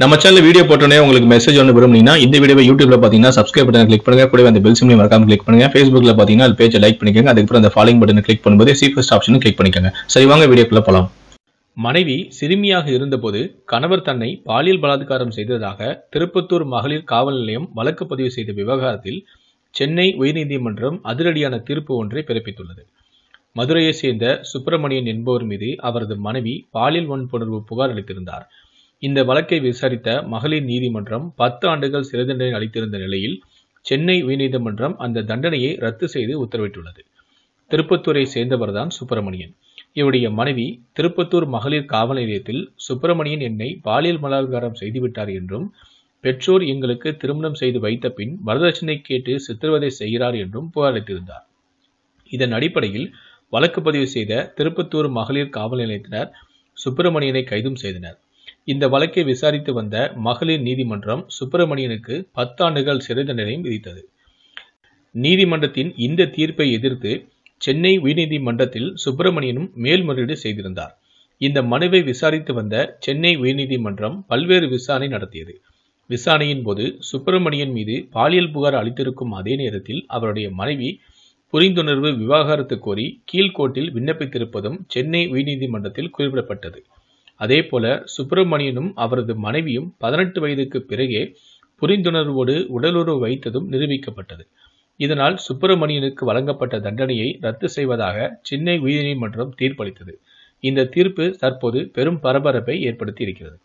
நம்ம channel video போட்டோன்னே உங்களுக்கு மெசேஜ் ஒன்று விரும்புனீங்கன்னா இந்த வீடியோ யூடியூப்ல பார்த்தீங்கன்னா சப்ஸ்கிரைப் பட்டன் கிளிக் பண்ணுங்க கூட அந்த பெல் சிம்லையும் மறக்காம கிளிக் பண்ணுங்க ஃபேஸ்புக்ல பார்த்தீங்கன்னா அது பேஜை லைக் பண்ணிக்கோங்க அதுக்கப்புறம் அந்த ஃபாலோயிங் பட்டன் கிளிக் பண்ணும்போது சீஃபஸ்ட் ஆப்ஷன் கிளிக் பண்ணிக்கோங்க சரி வாங்க வீடியோக்குள்ள போலாம் மனைவி சிறுமியாக இருந்தபோது கணவர் தன்னை பாலியல் பலாத்காரம் செய்ததாக திருப்பத்தூர் மகளிர் காவல் நிலையம் வழக்கு பதிவு செய்த விவகாரத்தில் சென்னை உயர்நீதிமன்றம் அதிரடியான தீர்ப்பு ஒன்றை பிறப்பித்துள்ளது மதுரையை சேர்ந்த சுப்பிரமணியன் என்பவர் மீது அவரது மனைவி பாலியல் வன்புணர்வு புகார் அளித்திருந்தார் இந்த வழக்கை விசாரித்த மகளிர் நீதிமன்றம் பத்து ஆண்டுகள் சிறை தண்டனை அளித்திருந்த நிலையில் சென்னை உயர்நீதிமன்றம் அந்த தண்டனையை ரத்து செய்து உத்தரவிட்டுள்ளது திருப்பத்தூரை சேர்ந்தவர்தான் சுப்பிரமணியன் இவருடைய மனைவி திருப்பத்தூர் மகளிர் காவல் நிலையத்தில் சுப்பிரமணியன் என்னை பாலியல் மலாதாரம் செய்துவிட்டார் என்றும் பெற்றோர் எங்களுக்கு திருமணம் செய்து வைத்த பின் வரதட்சணை கேட்டு சித்திரவதை செய்கிறார் என்றும் புகாரளித்திருந்தார் இதன் அடிப்படையில் வழக்கு பதிவு செய்த திருப்பத்தூர் மகளிர் காவல் நிலையத்தினர் சுப்பிரமணியனை கைதும் செய்தனர் இந்த வழக்கை விசாரித்து வந்த மகளிர் நீதிமன்றம் சுப்பிரமணியனுக்கு பத்தாண்டுகள் சிறை தண்டனையும் விதித்தது நீதிமன்றத்தின் இந்த தீர்ப்பை எதிர்த்து சென்னை உயர்நீதிமன்றத்தில் சுப்பிரமணியனும் மேல்முறையீடு செய்திருந்தார் இந்த மனுவை விசாரித்து வந்த சென்னை உயர்நீதிமன்றம் பல்வேறு விசாரணை நடத்தியது விசாரணையின் போது சுப்பிரமணியன் மீது பாலியல் புகார் அளித்திருக்கும் அதே நேரத்தில் அவருடைய மனைவி புரிந்துணர்வு விவாகரத்து கோரி கீழ்கோட்டில் விண்ணப்பித்திருப்பதும் சென்னை உயர்நீதிமன்றத்தில் குறிப்பிடப்பட்டது அதேபோல சுப்பிரமணியனும் அவரது மனைவியும் பதினெட்டு வயதுக்கு பிறகே புரிந்துணர்வோடு உடலுறவு வைத்ததும் நிரூபிக்கப்பட்டது இதனால் சுப்பிரமணியனுக்கு வழங்கப்பட்ட தண்டனையை ரத்து செய்வதாக சென்னை உயர்நீதிமன்றம் தீர்ப்பளித்தது இந்த தீர்ப்பு தற்போது பெரும் பரபரப்பை ஏற்படுத்தி இருக்கிறது